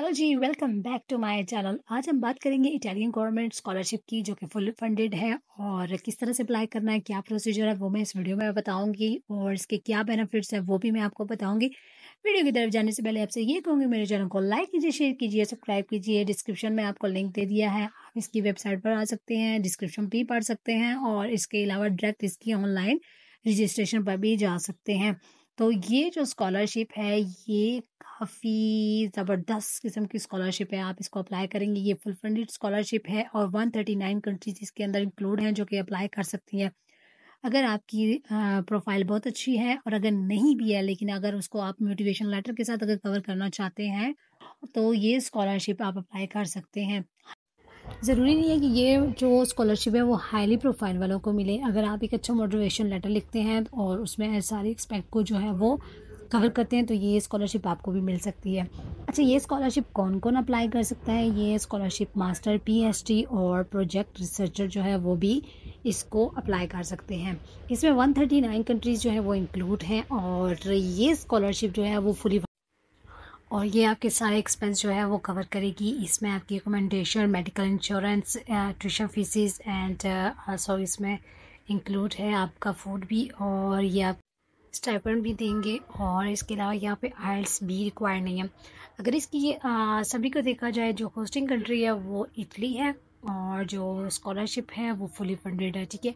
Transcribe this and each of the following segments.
hello जी welcome back to my channel आज हम बात करेंगे इटालियन गवर्नमेंट स्कॉलरशिप की जो कि फुल फंडेड है और किस तरह से अप्लाई करना है क्या प्रोसीजर है वो मैं इस वीडियो में बताऊंगी और इसके क्या बेनिफिट्स है वो भी मैं आपको बताऊंगी वीडियो की तरफ जाने से पहले आपसे ये कहूँगी मेरे चैनल को लाइक कीजिए शेयर कीजिए सब्सक्राइब कीजिए डिस्क्रिप्शन में आपको लिंक दे दिया है आप इसकी वेबसाइट पर आ सकते हैं डिस्क्रिप्शन भी पढ़ सकते हैं और इसके अलावा डायरेक्ट इसकी ऑनलाइन रजिस्ट्रेशन पर भी जा सकते हैं तो ये जो स्कॉलरशिप है ये काफ़ी ज़बरदस्त किस्म की स्कॉलरशिप है आप इसको अप्लाई करेंगे ये फुल फंडेड स्कॉलरशिप है और 139 कंट्रीज इसके अंदर इंक्लूड हैं जो कि अप्लाई कर सकती हैं अगर आपकी प्रोफाइल बहुत अच्छी है और अगर नहीं भी है लेकिन अगर उसको आप मोटिवेशन लेटर के साथ अगर कवर करना चाहते हैं तो ये स्कॉलरशिप आप अप्लाई कर सकते हैं ज़रूरी नहीं है कि ये जो स्कॉलरशिप है वो हाईली प्रोफाइल वालों को मिले अगर आप एक अच्छा मोटिवेशन लेटर लिखते हैं और उसमें सारे एक्सपेक्ट को जो है वो कवर करते हैं तो ये स्कॉलरशिप आपको भी मिल सकती है अच्छा ये स्कॉलरशिप कौन कौन अप्लाई कर सकता है ये स्कॉलरशिप मास्टर पीएचडी और प्रोजेक्ट रिसर्चर जो है वो भी इसको अप्लाई कर सकते हैं इसमें 139 कंट्रीज़ जो है वो इंक्लूड हैं और ये स्कॉलरशिप जो है वो फुली और ये आपके सारे एक्सपेंस जो है वो कवर करेगी इसमें आपकी accommodation medical insurance tuition fees and also इसमें इंक्लूड है आपका फूड भी और ये आप स्टाइपन भी देंगे और इसके अलावा यहाँ पे आइल्स भी रिक्वायर नहीं है अगर इसकी ये सभी को देखा जाए जो होस्टिंग कंट्री है वो इटली है और जो स्कॉलरशिप है वो फुली फंडेड है ठीक है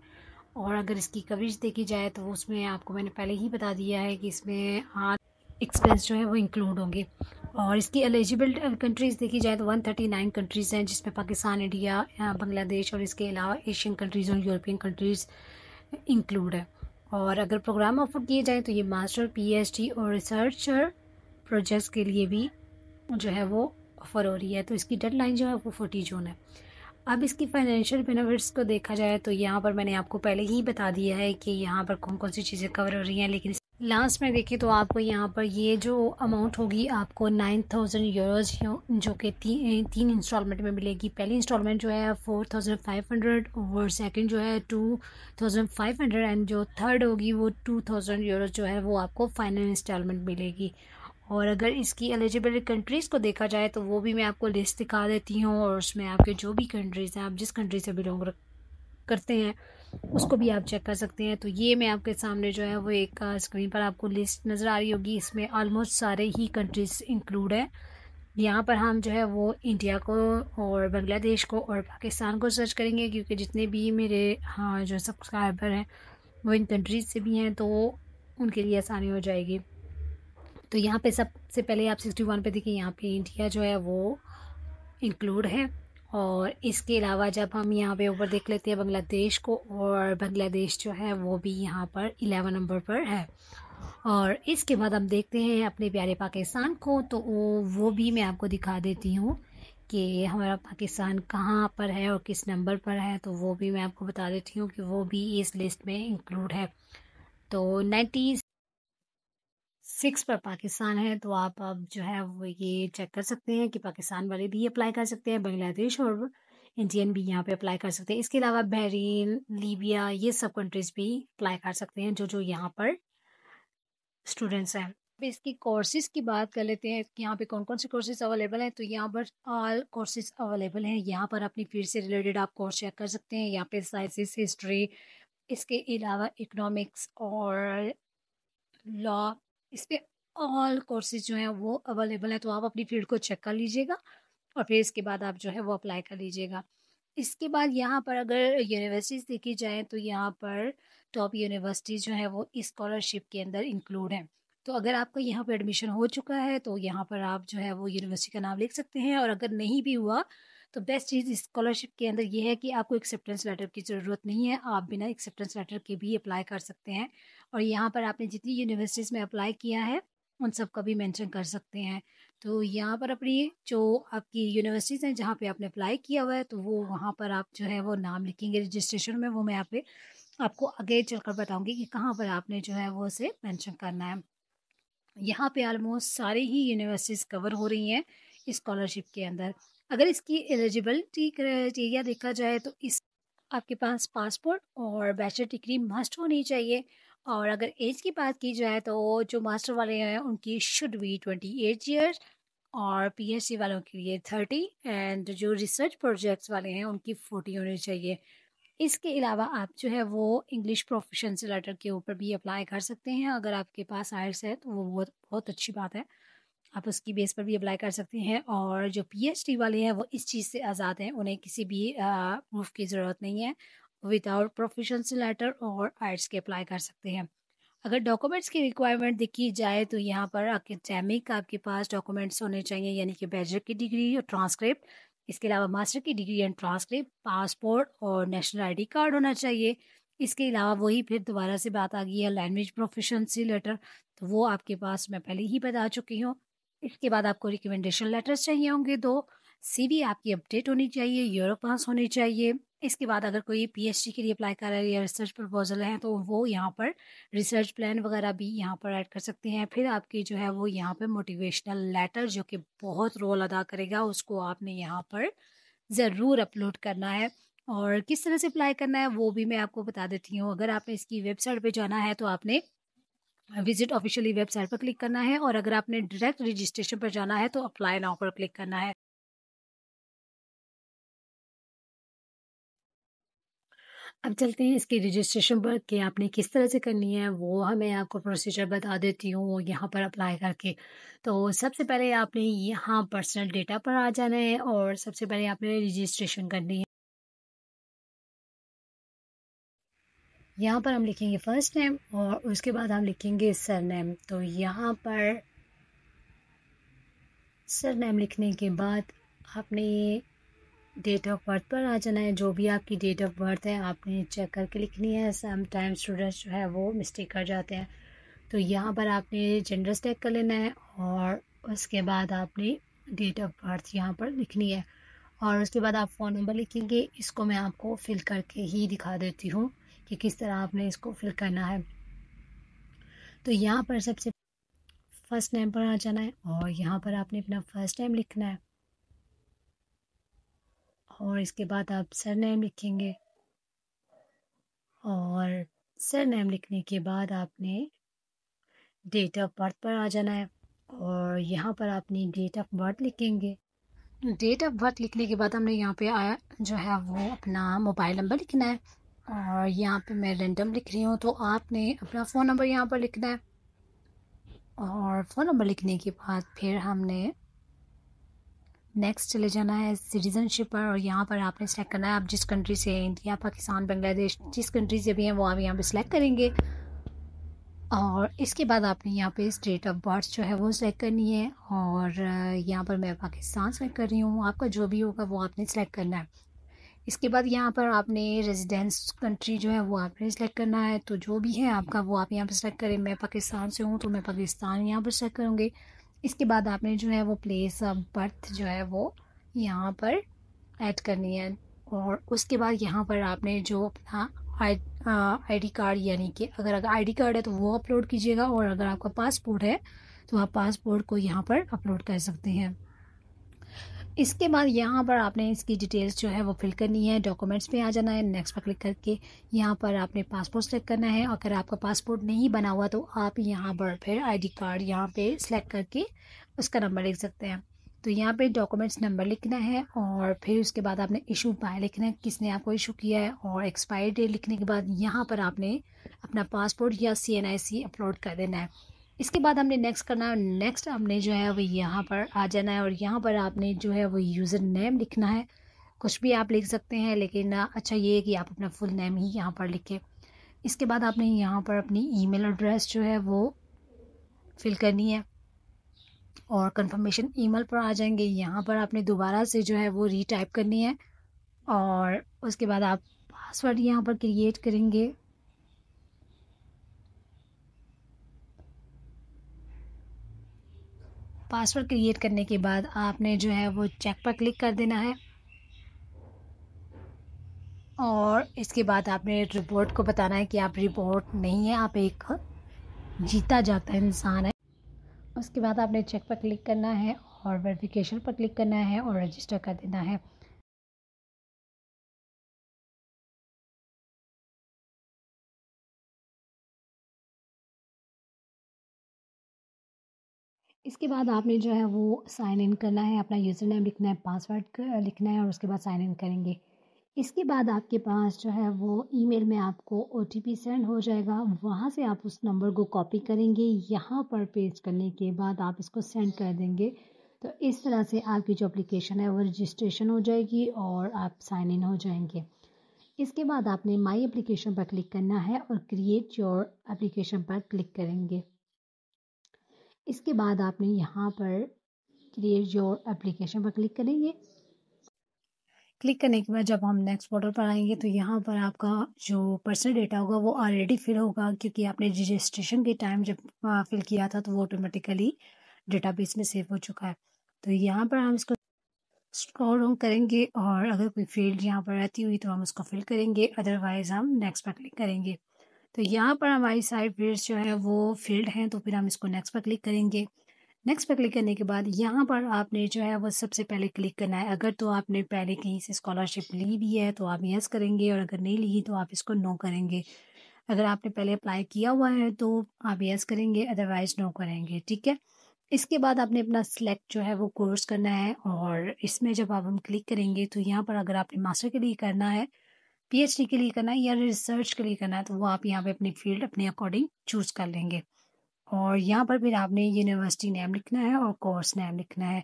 और अगर इसकी कवरेज देखी जाए तो उसमें आपको मैंने पहले ही बता दिया है कि इसमें आठ एक्सपेंस जो है वो इंक्लूड होंगे और इसकी एलिजिबल कंट्रीज़ uh, देखी जाए तो 139 कंट्रीज़ हैं जिसमें पाकिस्तान इंडिया बांग्लादेश और इसके अलावा एशियन कंट्रीज़ और यूरोपियन कंट्रीज़ इंक्लूड है और अगर प्रोग्राम ऑफर किए जाए तो ये मास्टर पी और रिसर्चर प्रोजेक्ट्स के लिए भी जो है वो ऑफ़र हो रही है तो इसकी डेड जो है वो फोर्टी जून है अब इसकी फाइनेंशियल बेनिफिट्स को देखा जाए तो यहाँ पर मैंने आपको पहले ही बता दिया है कि यहाँ पर कौन कौन सी चीज़ें कवर हो रही हैं लेकिन लास्ट में देखें तो आपको यहाँ पर ये जो अमाउंट होगी आपको नाइन थाउजेंड यूरोज जो कि ती, तीन इंस्टॉलमेंट में मिलेगी पहली इंस्टॉलमेंट जो है फोर थाउजेंड फाइव हंड्रेड और सेकंड जो है two thousand five hundred and जो थर्ड होगी वो टू थाउजेंड यूरोज जो है वो आपको फाइनल इंस्टॉलमेंट मिलेगी और अगर इसकी एलिजिबल कंट्रीज़ को देखा जाए तो वो भी मैं आपको लिस्ट दिखा देती हूँ और उसमें आपके जो भी कंट्रीज़ हैं आप जिस कंट्री से बिलोंग करते हैं उसको भी आप चेक कर सकते हैं तो ये मैं आपके सामने जो है वो एक स्क्रीन पर आपको लिस्ट नज़र आ रही होगी इसमें ऑलमोस्ट सारे ही कंट्रीज़ इंक्लूड है यहाँ पर हम जो है वो इंडिया को और बांग्लादेश को और पाकिस्तान को सर्च करेंगे क्योंकि जितने भी मेरे हाँ जो सब्सक्राइबर हैं वो इन कंट्रीज़ से भी हैं तो उनके लिए आसानी हो जाएगी तो यहाँ पे सबसे पहले आप सिक्सटी वन पर देखिए यहाँ पे इंडिया जो है वो इंक्लूड है और इसके अलावा जब हम यहाँ पे ऊपर देख लेते हैं बांग्लादेश को और बांग्लादेश जो है वो भी यहाँ पर इलेवन नंबर पर है और इसके बाद हम देखते हैं अपने प्यारे पाकिस्तान को तो वो भी मैं आपको दिखा देती हूँ कि हमारा पाकिस्तान कहाँ पर है और किस नंबर पर है तो वो भी मैं आपको बता देती हूँ कि वो भी इस लिस्ट में इंक्लूड है तो नाइन्टी सिक्स पर पाकिस्तान है तो आप अब जो है वो ये चेक कर सकते हैं कि पाकिस्तान वाले भी अप्लाई कर सकते हैं बांग्लादेश और इंडियन भी यहाँ पे अप्लाई कर सकते हैं इसके अलावा बहरीन लीबिया ये सब कंट्रीज भी अप्लाई कर सकते हैं जो जो यहाँ पर स्टूडेंट्स हैं अब इसकी कोर्सेज की बात कर लेते हैं कि यहाँ पे कौन कौन से कोर्सेज अवेलेबल हैं तो यहाँ पर ऑल कोर्सेज अवेलेबल हैं यहाँ पर अपनी फील्ड से रिलेटेड आप कोर्स चेक कर सकते हैं यहाँ पे साइंसिस हिस्ट्री इसके अलावा इकनॉमिक्स और लॉ इस पर ऑल कोर्सेज जो हैं वो अवेलेबल है तो आप अपनी फील्ड को चेक कर लीजिएगा और फिर इसके बाद आप जो है वो अप्लाई कर लीजिएगा इसके बाद यहाँ पर अगर यूनिवर्सिटीज़ देखी जाए तो यहाँ पर टॉप यूनिवर्सिटी जो है वो इस्कॉलरशिप के अंदर इंक्लूड हैं तो अगर आपका यहाँ पर एडमिशन हो चुका है तो यहाँ पर आप जो है वो यूनिवर्सिटी का नाम लिख सकते हैं और अगर नहीं भी हुआ तो बेस्ट चीज़ स्कॉलरशिप के अंदर ये है कि आपको एक्सेप्टेंस लेटर की ज़रूरत नहीं है आप बिना एक्सेप्टेंस लेटर के भी अप्लाई कर सकते हैं और यहाँ पर आपने जितनी यूनिवर्सिटीज़ में अप्लाई किया है उन सब का भी मेंशन कर सकते हैं तो यहाँ पर अपनी जो आपकी यूनिवर्सिटीज़ हैं जहाँ पे आपने अप्लाई किया हुआ है तो वो वहाँ पर आप जो है वो नाम लिखेंगे रजिस्ट्रेशन में वो मैं यहाँ पे आपको आगे चलकर बताऊँगी कि कहाँ पर आपने जो है वो उसे मेंशन करना है यहाँ पे आलमोस्ट सारे ही यूनिवर्सिटीज़ कवर हो रही हैं स्कॉलरशिप के अंदर अगर इसकी एलिजिबिलिटी क्राइटेरिया देखा जाए तो इस आपके पास पासपोर्ट और बैचलर डिग्री मस्ट होनी चाहिए और अगर एज की बात की जाए तो जो मास्टर वाले हैं उनकी should be twenty eight years और पीएचडी वालों के लिए थर्टी एंड जो रिसर्च प्रोजेक्ट्स वाले हैं उनकी फोर्टी होनी चाहिए इसके अलावा आप जो है वो इंग्लिश प्रोफेशन से लेटर के ऊपर भी अप्लाई कर सकते हैं अगर आपके पास आयर्स है तो वो बहुत बहुत अच्छी बात है आप उसकी बेस पर भी अप्लाई कर सकते हैं और जो पीएचडी वाले हैं वो इस चीज़ से आज़ाद हैं उन्हें किसी भी प्रूफ की ज़रूरत नहीं है विदाउट प्रोफेशनल लेटर और आर्ट्स के अप्लाई कर सकते हैं अगर डॉक्यूमेंट्स की रिक्वायरमेंट देखी जाए तो यहाँ पर अकेडेमिक आपके पास डॉक्यूमेंट्स होने चाहिए यानी कि बैचलर की डिग्री और ट्रांसक्रिप्ट इसके अलावा मास्टर की डिग्री एंड ट्रांसक्रिप्ट पासपोर्ट और नेशनल आईडी कार्ड होना चाहिए इसके अलावा वही फिर दोबारा से बात आ गई है लैंग्वेज प्रोफेशन लेटर तो वो आपके पास मैं पहले ही बता चुकी हूँ इसके बाद आपको रिकमेंडेशन लेटर्स चाहिए होंगे दो सीवी आपकी अपडेट होनी चाहिए यूरो पास होनी चाहिए इसके बाद अगर कोई पीएचडी के लिए अप्लाई कर रहा है या रिसर्च प्रपोजल है तो वो यहाँ पर रिसर्च प्लान वगैरह भी यहाँ पर ऐड कर सकते हैं फिर आपकी जो है वो यहाँ पर मोटिवेशनल लेटर जो कि बहुत रोल अदा करेगा उसको आपने यहाँ पर ज़रूर अपलोड करना है और किस तरह से अप्लाई करना है वो भी मैं आपको बता देती हूँ अगर आपने इसकी वेबसाइट पे जाना है तो आपने विजिट ऑफिशियली वेबसाइट पर क्लिक करना है और अगर आपने डायरेक्ट रजिस्ट्रेशन पर जाना है तो अप्लाई नाउ पर क्लिक करना है अब चलते हैं इसके रजिस्ट्रेशन पर कि आपने किस तरह से करनी है वो हमें आपको प्रोसीजर बता देती हूँ यहाँ पर अप्लाई करके तो सबसे पहले आपने यहाँ पर्सनल डेटा पर आ जाना है और सबसे पहले आपने रजिस्ट्रेशन करनी है यहाँ पर हम लिखेंगे फर्स्ट नेम और उसके बाद हम लिखेंगे सर नेम तो यहाँ पर सर नेम लिखने के बाद आपने डेट ऑफ बर्थ पर आ जाना है जो भी आपकी डेट ऑफ बर्थ है आपने चेक करके लिखनी है सम टाइम स्टूडेंट्स जो है वो मिस्टेक कर जाते हैं तो यहाँ पर आपने जेंडर स्टेक कर लेना है और उसके बाद आपने डेट ऑफ बर्थ यहाँ पर लिखनी है और उसके बाद आप फ़ोन नंबर लिखेंगे इसको मैं आपको फिल करके ही दिखा देती हूँ कि किस तरह आपने इसको फिल करना है तो यहाँ पर सबसे फर्स्ट नेम पर आ जाना है और यहाँ पर आपने अपना फर्स्ट नेम लिखना है और इसके बाद आप सर नेम लिखेंगे और सर नेम लिखने के बाद आपने डेट ऑफ बर्थ पर आ जाना है और यहाँ पर आपने डेट ऑफ बर्थ लिखेंगे डेट ऑफ बर्थ लिखने के बाद हमने यहाँ पे आया जो है वो अपना मोबाइल नंबर लिखना है और यहाँ पे मैं रेंडम लिख रही हूँ तो आपने अपना फ़ोन नंबर यहाँ पर लिखना है और फ़ोन नंबर लिखने के बाद फिर हमने नेक्स्ट चले जाना है सिटीजनशिप पर और यहाँ पर आपने सेलेक्ट करना है आप जिस कंट्री से हैं इंडिया पाकिस्तान बांग्लादेश जिस कंट्री से भी हैं वो आप यहाँ पर सेलेक्ट करेंगे और इसके बाद आपने यहाँ पे स्टेट ऑफ बर्थ जो है वो सिलेक्ट करनी है और यहाँ पर मैं पाकिस्तान सेलेक्ट कर रही हूँ आपका जो भी होगा वो आपने सेलेक्ट करना है इसके बाद यहाँ पर आपने रेजिडेंस कंट्री जो है वो आपने सेलेक्ट करना है तो जो भी है आपका वो आप यहाँ पर सेलेक्ट करें मैं पाकिस्तान से हूँ तो मैं पाकिस्तान यहाँ पर सेलेक्ट करूँगी इसके बाद आपने जो है वो प्लेस ऑफ बर्थ जो है वो यहाँ पर ऐड करनी है और उसके बाद यहाँ पर आपने जो अपना आई डी कार्ड यानी कि अगर अगर आई डी कार्ड है तो वो अपलोड कीजिएगा और अगर आपका पासपोर्ट है तो आप पासपोर्ट को यहाँ पर अपलोड कर सकते हैं इसके बाद यहाँ पर आपने इसकी डिटेल्स जो है वो फिल करनी है डॉक्यूमेंट्स पे आ जाना है नेक्स्ट पर क्लिक करके यहाँ पर आपने पासपोर्ट सेलेक्ट करना है अगर आपका पासपोर्ट नहीं बना हुआ तो आप यहाँ पर फिर आईडी कार्ड यहाँ पे सेलेक्ट करके उसका नंबर लिख सकते हैं तो यहाँ पे डॉक्यूमेंट्स नंबर लिखना है और फिर उसके बाद आपने इशू बाय लिखना है किसने आपको इशू किया है और एक्सपायरी डेट लिखने के बाद यहाँ पर आपने अपना पासपोर्ट या सी अपलोड कर देना है इसके बाद हमने नेक्स्ट करना है नेक्स्ट हमने जो है वो यहाँ पर आ जाना है और यहाँ पर आपने जो है वो यूज़र नेम लिखना है कुछ भी आप लिख सकते हैं लेकिन अच्छा ये है कि आप अपना फुल नेम ही यहाँ पर लिखें इसके बाद आपने यहाँ पर अपनी ईमेल एड्रेस जो है वो फिल करनी है और कंफर्मेशन ईमेल पर आ जाएंगे यहाँ पर आपने दोबारा से जो है वो रीटाइप करनी है और उसके बाद आप पासवर्ड यहाँ पर क्रिएट करेंगे पासवर्ड क्रिएट करने के बाद आपने जो है वो चेक पर क्लिक कर देना है और इसके बाद आपने रिपोर्ट को बताना है कि आप रिपोर्ट नहीं है आप एक जीता जाता इंसान है उसके बाद आपने चेक पर क्लिक करना है और वेरिफिकेशन पर क्लिक करना है और रजिस्टर कर देना है इसके बाद आपने जो है वो साइन इन करना है अपना यूज़र नेम लिखना है पासवर्ड लिखना है और उसके बाद साइन इन करेंगे इसके बाद आपके पास जो है वो ईमेल में आपको ओ सेंड हो जाएगा वहाँ से आप उस नंबर को कॉपी करेंगे यहाँ पर पेज करने के बाद आप इसको सेंड कर देंगे तो इस तरह से आपकी जो अप्लीकेशन है वो रजिस्ट्रेशन हो जाएगी और आप साइन इन हो जाएंगे इसके बाद आपने माई एप्लीकेशन पर क्लिक करना है और क्रिएट योर एप्लीकेशन पर क्लिक करेंगे इसके बाद आपने यहाँ पर क्रिएट योर एप्लीकेशन पर क्लिक करेंगे क्लिक करने के बाद जब हम नेक्स्ट पोर्टल पर आएंगे तो यहाँ पर आपका जो पर्सनल डेटा होगा वो ऑलरेडी फिल होगा क्योंकि आपने रजिस्ट्रेशन के टाइम जब फिल किया था तो वो ऑटोमेटिकली डेटाबेस में सेव हो चुका है तो यहाँ पर हम इसको स्क्रॉल ऑन करेंगे और अगर कोई फील्ड यहाँ पर रहती हुई तो हम उसको फिल करेंगे अदरवाइज़ हम नेक्स्ट पर क्लिक करेंगे तो यहाँ पर हमारी सारी फील्ड्स जो है वो फील्ड हैं तो फिर हम इसको नेक्स्ट पर क्लिक करेंगे नेक्स्ट पर क्लिक करने के बाद यहाँ पर आपने जो है वो सबसे पहले क्लिक करना है अगर तो आपने पहले कहीं से स्कॉलरशिप ली भी है तो आप यस करेंगे और अगर नहीं ली तो आप इसको नो करेंगे अगर आपने पहले अप्लाई किया हुआ है तो आप यस करेंगे अदरवाइज़ नो करेंगे ठीक है इसके बाद आपने अपना सिलेक्ट जो है वो कोर्स करना है और इसमें जब आप हम क्लिक करेंगे तो यहाँ पर अगर आपने मास्टर के लिए करना है पीएचडी के लिए करना है या रिसर्च के लिए करना है तो वो आप यहाँ पे अपनी फील्ड अपने अकॉर्डिंग चूज कर लेंगे और यहाँ पर फिर आपने यूनिवर्सिटी नेम लिखना है और कोर्स नेम लिखना है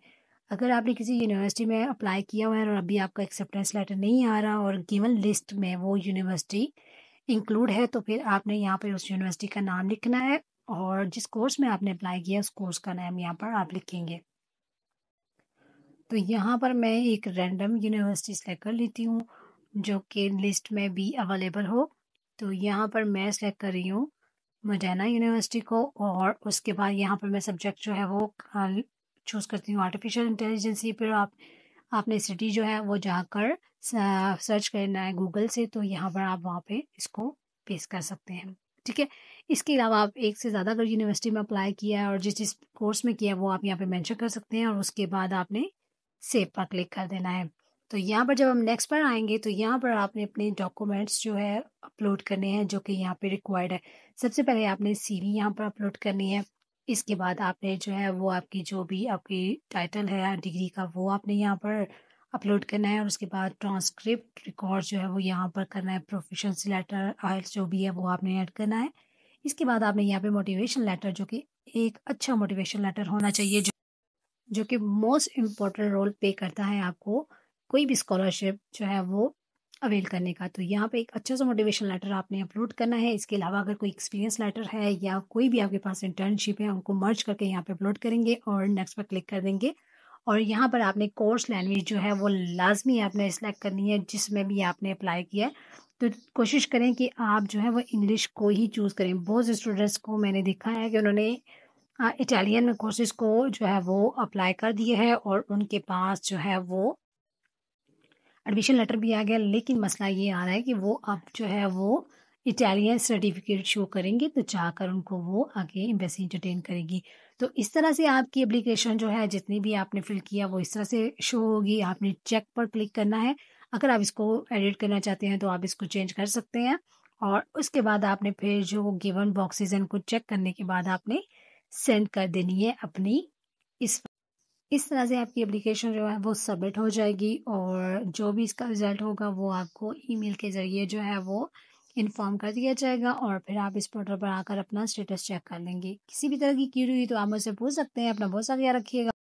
अगर आपने किसी यूनिवर्सिटी में अप्लाई किया हुआ है और अभी आपका एक्सेप्टेंस लेटर नहीं आ रहा और गिवन लिस्ट में वो यूनिवर्सिटी इंक्लूड है तो फिर आपने यहाँ पर उस यूनिवर्सिटी का नाम लिखना है और जिस कोर्स में आपने अप्लाई किया उस कोर्स का नाम यहाँ पर आप लिखेंगे तो यहाँ पर मैं एक रैंडम यूनिवर्सिटी सेलेक्ट कर लेती हूँ जो कि लिस्ट में भी अवेलेबल हो तो यहाँ पर मैं सेलेक्ट कर रही हूँ मजैना यूनिवर्सिटी को और उसके बाद यहाँ पर मैं सब्जेक्ट जो है वो चूज़ करती हूँ आर्टिफिशियल इंटेलिजेंसी फिर आप आपने सिटी जो है वो जाकर सर्च करना है गूगल से तो यहाँ पर आप वहाँ पे इसको पेश कर सकते हैं ठीक है इसके अलावा आप एक से ज़्यादा अगर यूनिवर्सिटी में अप्लाई किया है और जिस जिस कोर्स में किया है वो आप यहाँ पे मेंशन कर सकते हैं और उसके बाद आपने सेव पर क्लिक कर देना है तो यहाँ पर जब हम नेक्स्ट पर आएंगे तो यहाँ पर आपने अपने डॉक्यूमेंट्स जो है अपलोड करने हैं जो कि यहाँ पे रिक्वायर्ड है सबसे पहले आपने सी वी यहाँ पर अपलोड करनी है इसके बाद आपने जो है वो आपकी जो भी आपकी टाइटल है डिग्री का वो आपने यहाँ पर अपलोड करना है और उसके बाद ट्रांसक्रिप्ट रिकॉर्ड जो है वो यहाँ पर करना है प्रोफेशनसी लेटर आइल्स जो भी है वो आपने ऐड करना है इसके बाद आपने यहाँ पे मोटिवेशन लेटर जो कि एक अच्छा मोटिवेशन लेटर होना चाहिए जो जो कि मोस्ट इम्पोर्टेंट रोल प्ले करता है आपको कोई भी स्कॉलरशिप जो है वो अवेल करने का तो यहाँ पे एक अच्छा सा मोटिवेशन लेटर आपने अपलोड करना है इसके अलावा अगर कोई एक्सपीरियंस लेटर है या कोई भी आपके पास इंटर्नशिप है उनको मर्ज करके यहाँ पे अपलोड करेंगे और नेक्स्ट पर क्लिक कर देंगे और यहाँ पर आपने कोर्स लैंग्वेज जो है वो लाजमी आपने सेलेक्ट करनी है जिसमें भी आपने अप्लाई किया है तो कोशिश करें कि आप जो है वो इंग्लिश को ही चूज़ करें बहुत स्टूडेंट्स को मैंने देखा है कि उन्होंने इटालियन में कोर्सेज को जो है वो अप्लाई कर दिए है और उनके पास जो है वो एडमिशन लेटर भी आ गया लेकिन मसला ये आ रहा है कि वो अब जो है वो इटालियन सर्टिफिकेट शो करेंगे तो कर उनको वो आगे एम्बेसी इंटरटेन करेगी तो इस तरह से आपकी एप्लीकेशन जो है जितनी भी आपने फिल किया वो इस तरह से शो होगी आपने चेक पर क्लिक करना है अगर आप इसको एडिट करना चाहते हैं तो आप इसको चेंज कर सकते हैं और उसके बाद आपने फिर जो गिवन बॉक्सेज हैं उनको चेक करने के बाद आपने सेंड कर देनी है अपनी इस इस तरह से आपकी एप्लीकेशन जो है वो सबमिट हो जाएगी और जो भी इसका रिज़ल्ट होगा वो आपको ईमेल के ज़रिए जो है वो इन्फॉर्म कर दिया जाएगा और फिर आप इस पोर्टल पर आकर अपना स्टेटस चेक कर लेंगे किसी भी तरह की क्यूरी हुई तो आप मुझसे पूछ सकते हैं अपना बहुत सा ख्याल रखिएगा